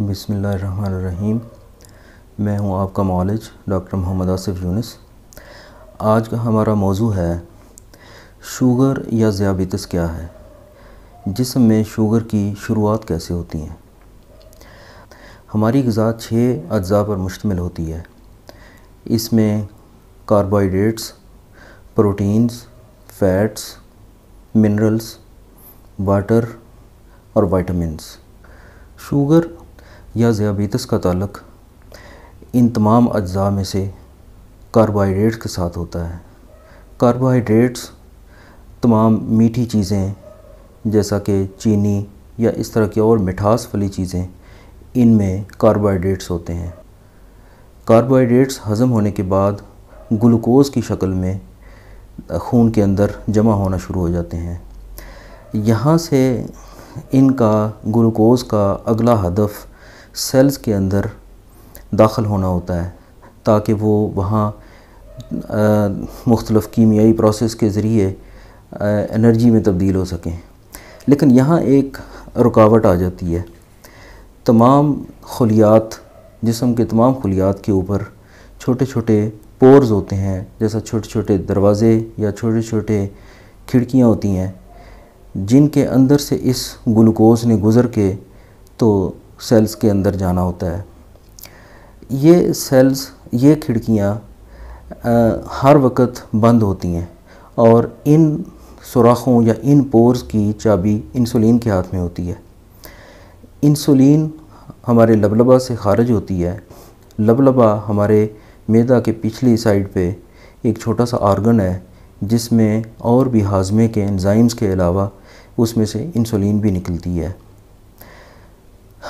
बिसमीम मैं हूं आपका मॉलेज डॉक्टर मोहम्मद आसिफ यूनिस आज का हमारा मौजू है शुगर या ज़्याबतस क्या है जिसम में शुगर की शुरुआत कैसे होती है हमारी गज़ा छः अज्जा पर मुश्तमिल होती है इसमें carbohydrates proteins fats minerals water और वाइटामस शुगर या ज़ियाबीतस का ताल्लक इन तमाम अज्जा में से कार्बोहाइड्रेट्स के साथ होता है कार्बोहाइड्रेट्स तमाम मीठी चीज़ें जैसा कि चीनी या इस तरह की और मिठास वाली चीज़ें इनमें कार्बोहाइड्रेट्स होते हैं कार्बोहाइड्रेट्स हज़म होने के बाद ग्लूकोज़ की शक्ल में खून के अंदर जमा होना शुरू हो जाते हैं यहाँ से इनका ग्लूकोज़ का अगला हदफ सेल्स के अंदर दाखिल होना होता है ताकि वो वहाँ मुख्तलफ़ कीमियाई प्रोसेस के ज़रिए एनर्जी में तब्दील हो सकें लेकिन यहाँ एक रुकावट आ जाती है तमाम खलियात जिसम के तमाम खलियात के ऊपर छोटे छोटे पोर्स होते हैं जैसा छोटे छोटे दरवाज़े या छोटे छोटे खिड़कियाँ होती हैं जिनके अंदर से इस ग्लूकोज ने गुज़र के तो सेल्स के अंदर जाना होता है ये सेल्स ये खिड़कियाँ हर वक्त बंद होती हैं और इन सुराखों या इन पोर्स की चाबी इंसुलिन के हाथ में होती है इंसुलिन हमारे लबलबा से खारिज होती है लबलबा हमारे मैदा के पिछली साइड पे एक छोटा सा आर्गन है जिसमें और भी हाजमे के एंजाइम्स के अलावा उसमें से इंसुलिन भी निकलती है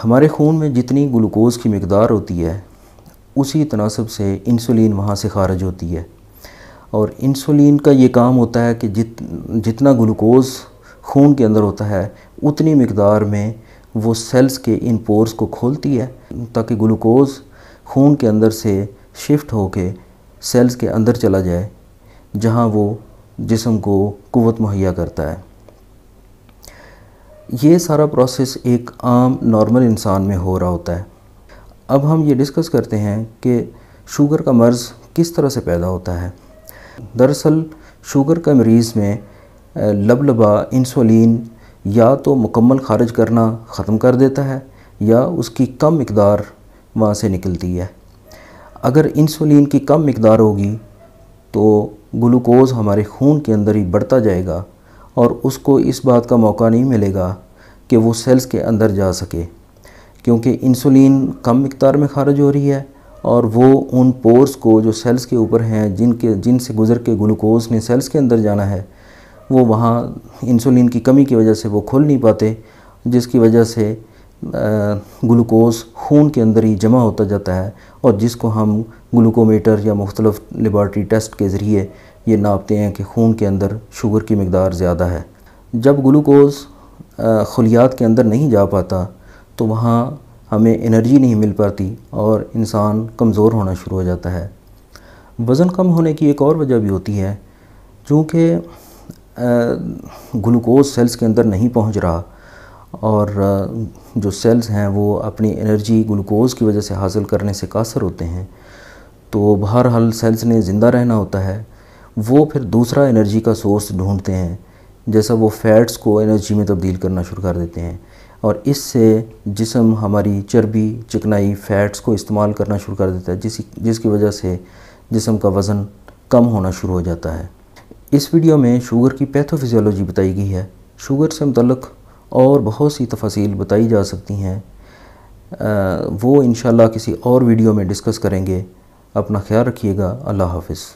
हमारे खून में जितनी ग्लूकोज़ की मकदार होती है उसी तनासब से इंसुलिन वहाँ से खारज होती है और इंसुलिन का ये काम होता है कि जित जितना ग्लूकोज़ खून के अंदर होता है उतनी मकदार में वो सेल्स के इन पोर्स को खोलती है ताकि ग्लूकोज़ खून के अंदर से शिफ्ट होके सेल्स के अंदर चला जाए जहाँ वो जिसम को कुत मुहैया करता है ये सारा प्रोसेस एक आम नॉर्मल इंसान में हो रहा होता है अब हम ये डिस्कस करते हैं कि शुगर का मर्ज़ किस तरह से पैदा होता है दरअसल शुगर का मरीज़ में लबलबा इंसुलिन या तो मुकम्मल खारिज करना ख़त्म कर देता है या उसकी कम मकदार वहाँ से निकलती है अगर इंसुलिन की कम मकदार होगी तो ग्लूकोज़ हमारे खून के अंदर ही बढ़ता जाएगा और उसको इस बात का मौका नहीं मिलेगा कि वो सेल्स के अंदर जा सके क्योंकि इंसुलिन कम मकदार में खारिज हो रही है और वो उन पोर्स को जो सेल्स के ऊपर हैं जिनके जिनसे गुजर के ग्लूकोज ने सेल्स के अंदर जाना है वो वहाँ इंसुलिन की कमी की वजह से वो खुल नहीं पाते जिसकी वजह से ग्लूकोज खून के अंदर ही जमा होता जाता है और जिसको हम ग्लूकोमीटर या मुख्तलफ़ लेबॉर्ट्री टेस्ट के ज़रिए ये नापते हैं कि खून के अंदर शुगर की मकदार ज़्यादा है जब ग्लूकोज़ खलियात के अंदर नहीं जा पाता तो वहाँ हमें एनर्जी नहीं मिल पाती और इंसान कमज़ोर होना शुरू हो जाता है वज़न कम होने की एक और वजह भी होती है चूँकि ग्लूकोज़ सेल्स के अंदर नहीं पहुँच रहा और जो सेल्स हैं वो अपनी एनर्जी ग्लूकोज़ की वजह से हासिल करने से कासर होते हैं तो बहरहाल सेल्स ने ज़िंदा रहना होता है वो फिर दूसरा एनर्जी का सोर्स ढूंढते हैं जैसा वो फैट्स को एनर्जी में तब्दील करना शुरू कर देते हैं और इससे जिसम हमारी चर्बी चिकनाई फैट्स को इस्तेमाल करना शुरू कर देता है जिस जिसकी वजह से जिसम का वज़न कम होना शुरू हो जाता है इस वीडियो में शुगर की पैथोफिजियोलॉजी बताई गई है शुगर से मतलब और बहुत सी तफसील बताई जा सकती हैं वो इन किसी और वीडियो में डिस्कस करेंगे अपना ख्याल रखिएगा अल्लाह हाफिज़